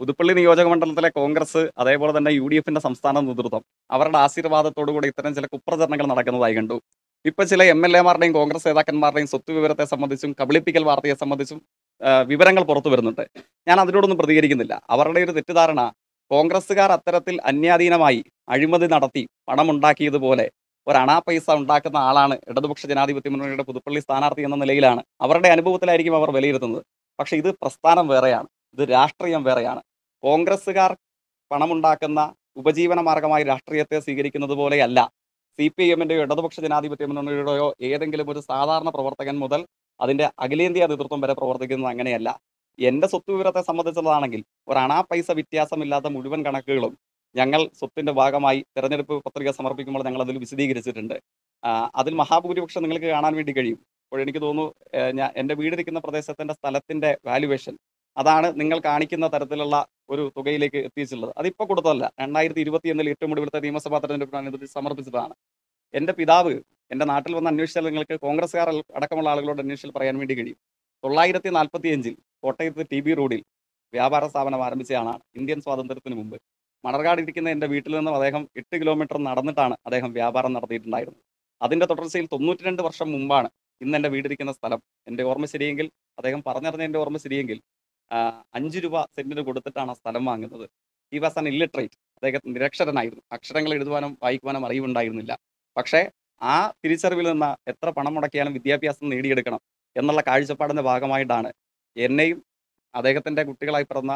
പുതുപ്പള്ളി നിയോജക മണ്ഡലത്തിലെ കോൺഗ്രസ് അതേപോലെ തന്നെ യു ഡി എഫിന്റെ സംസ്ഥാന നേതൃത്വം അവരുടെ ആശീർവാദത്തോടുകൂടി ഇത്തരം ചില കുപ്രചരണങ്ങൾ നടക്കുന്നതായി കണ്ടു ഇപ്പൊ ചില എം എൽ എമാരുടെയും കോൺഗ്രസ് നേതാക്കന്മാരുടെയും സ്വത്ത് വിവരത്തെ സംബന്ധിച്ചും കബളിപ്പിക്കൽ വാർത്തയെ സംബന്ധിച്ചും വിവരങ്ങൾ പുറത്തു വരുന്നുണ്ട് ഞാൻ അതിനോടൊന്നും പ്രതികരിക്കുന്നില്ല അവരുടെ ഒരു തെറ്റിദ്ധാരണ കോൺഗ്രസ്സുകാർ അത്തരത്തിൽ അന്യാധീനമായി അഴിമതി നടത്തി പണമുണ്ടാക്കിയതുപോലെ ഒരു അണാപൈസ ഉണ്ടാക്കുന്ന ആളാണ് ഇടതുപക്ഷ ജനാധിപത്യ മുന്നണിയുടെ പുതുപ്പള്ളി സ്ഥാനാർത്ഥി എന്ന നിലയിലാണ് അവരുടെ അനുഭവത്തിലായിരിക്കും അവർ വിലയിരുത്തുന്നത് പക്ഷേ ഇത് പ്രസ്ഥാനം വേറെയാണ് ഇത് രാഷ്ട്രീയം വേറെയാണ് കോൺഗ്രസ്സുകാർ പണമുണ്ടാക്കുന്ന ഉപജീവന മാർഗമായി രാഷ്ട്രീയത്തെ സ്വീകരിക്കുന്നത് പോലെയല്ല സി പി എമ്മിൻ്റെയോ ഇടതുപക്ഷ ജനാധിപത്യ മുന്നണിയുടെയോ ഏതെങ്കിലും ഒരു സാധാരണ പ്രവർത്തകൻ മുതൽ അതിൻ്റെ അഖിലേന്ത്യാ നേതൃത്വം വരെ പ്രവർത്തിക്കുന്നത് അങ്ങനെയല്ല എൻ്റെ സ്വത്ത് വിവരത്തെ സംബന്ധിച്ചുള്ളതാണെങ്കിൽ ഒരു അണാ പൈസ വ്യത്യാസമില്ലാത്ത മുഴുവൻ കണക്കുകളും ഞങ്ങൾ സ്വത്തിൻ്റെ ഭാഗമായി തെരഞ്ഞെടുപ്പ് പത്രിക സമർപ്പിക്കുമ്പോൾ ഞങ്ങൾ അതിൽ വിശദീകരിച്ചിട്ടുണ്ട് അതിൽ മഹാഭൂരിപക്ഷം നിങ്ങൾക്ക് കാണാൻ വേണ്ടി കഴിയും അപ്പോൾ എനിക്ക് തോന്നുന്നു ഞാൻ എൻ്റെ നിൽക്കുന്ന പ്രദേശത്തിൻ്റെ സ്ഥലത്തിൻ്റെ വാല്യുവേഷൻ അതാണ് നിങ്ങൾ കാണിക്കുന്ന തരത്തിലുള്ള ഒരു തുകയിലേക്ക് എത്തിയിട്ടുള്ളത് അതിപ്പോൾ കൊടുത്തതല്ല രണ്ടായിരത്തി ഇരുപത്തി ഒന്നിൽ ഏറ്റവും ഒടുവിലത്തെ നിയമസഭാ തെരഞ്ഞെടുപ്പിനനുസരിച്ച് സമർപ്പിച്ചതാണ് എൻ്റെ പിതാവ് എൻ്റെ നാട്ടിൽ വന്ന് അന്വേഷിച്ചാൽ നിങ്ങൾക്ക് കോൺഗ്രസ്സുകാർ അടക്കമുള്ള ആളുകളോട് അന്വേഷിച്ചാൽ പറയാൻ വേണ്ടി കഴിയും തൊള്ളായിരത്തി നാൽപ്പത്തി അഞ്ചിൽ കോട്ടയത്ത് ടി ബി റോഡിൽ വ്യാപാര സ്ഥാപനം ആരംഭിച്ചതാണ് ഇന്ത്യൻ സ്വാതന്ത്ര്യത്തിന് മുമ്പ് മണർകാട് ഇരിക്കുന്ന എൻ്റെ വീട്ടിൽ നിന്നും അദ്ദേഹം എട്ട് കിലോമീറ്റർ നടന്നിട്ടാണ് അദ്ദേഹം വ്യാപാരം നടത്തിയിട്ടുണ്ടായിരുന്നത് അതിൻ്റെ തുടർച്ചയിൽ തൊണ്ണൂറ്റി രണ്ട് വർഷം മുമ്പാണ് ഇന്ന് എൻ്റെ വീടിരിക്കുന്ന സ്ഥലം എൻ്റെ ഓർമ്മ ശരിയെങ്കിൽ അദ്ദേഹം പറഞ്ഞറിഞ്ഞ എൻ്റെ ഓർമ്മ ശരിയെങ്കിൽ അഞ്ച് രൂപ സെന്റിന് കൊടുത്തിട്ടാണ് ആ സ്ഥലം വാങ്ങുന്നത് ഈ വാസ് ആൻ ഇല്ലിട്രേറ്റ് അദ്ദേഹം നിരക്ഷരനായിരുന്നു അക്ഷരങ്ങൾ എഴുതുവാനും വായിക്കുവാനും അറിവുണ്ടായിരുന്നില്ല പക്ഷേ ആ തിരിച്ചറിവിൽ നിന്ന് എത്ര പണം മുടക്കിയാലും വിദ്യാഭ്യാസം നേടിയെടുക്കണം എന്നുള്ള കാഴ്ചപ്പാടിൻ്റെ ഭാഗമായിട്ടാണ് എന്നെയും അദ്ദേഹത്തിൻ്റെ കുട്ടികളായി പിറന്ന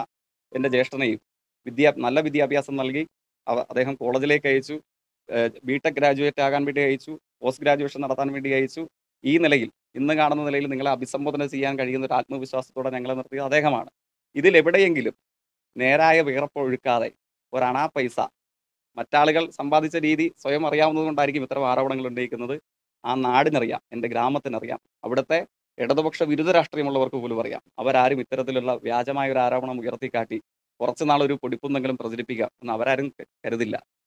എൻ്റെ ജ്യേഷ്ഠനെയും വിദ്യാ നല്ല വിദ്യാഭ്യാസം നൽകി അദ്ദേഹം കോളേജിലേക്ക് അയച്ചു ബിടെക് ഗ്രാജുവേറ്റ് ആകാൻ വേണ്ടി അയച്ചു പോസ്റ്റ് ഗ്രാജുവേഷൻ നടത്താൻ വേണ്ടി അയച്ചു ഈ നിലയിൽ ഇന്ന് കാണുന്ന നിലയിൽ നിങ്ങളെ അഭിസംബോധന ചെയ്യാൻ കഴിയുന്ന ഒരു ആത്മവിശ്വാസത്തോടെ ഞങ്ങളെ നിർത്തിയത് അദ്ദേഹമാണ് ഇതിലെവിടെയെങ്കിലും നേരായ വിയർപ്പൊഴുക്കാതെ ഒരണാ പൈസ മറ്റാളുകൾ സമ്പാദിച്ച രീതി സ്വയം അറിയാവുന്നത് കൊണ്ടായിരിക്കും ഇത്തരം ആരോപണങ്ങൾ ഉന്നയിക്കുന്നത് ആ നാടിനറിയാം എൻ്റെ ഗ്രാമത്തിനറിയാം അവിടുത്തെ ഇടതുപക്ഷ വിരുദ്ധ രാഷ്ട്രീയമുള്ളവർക്ക് പോലും അറിയാം അവരാരും ഇത്തരത്തിലുള്ള വ്യാജമായ ഒരു ആരോപണം ഉയർത്തിക്കാട്ടി കുറച്ചുനാളൊരു ഒരു പൊടിപ്പുന്നെങ്കിലും പ്രചരിപ്പിക്കാം എന്ന് അവരാരും കരുതില്ല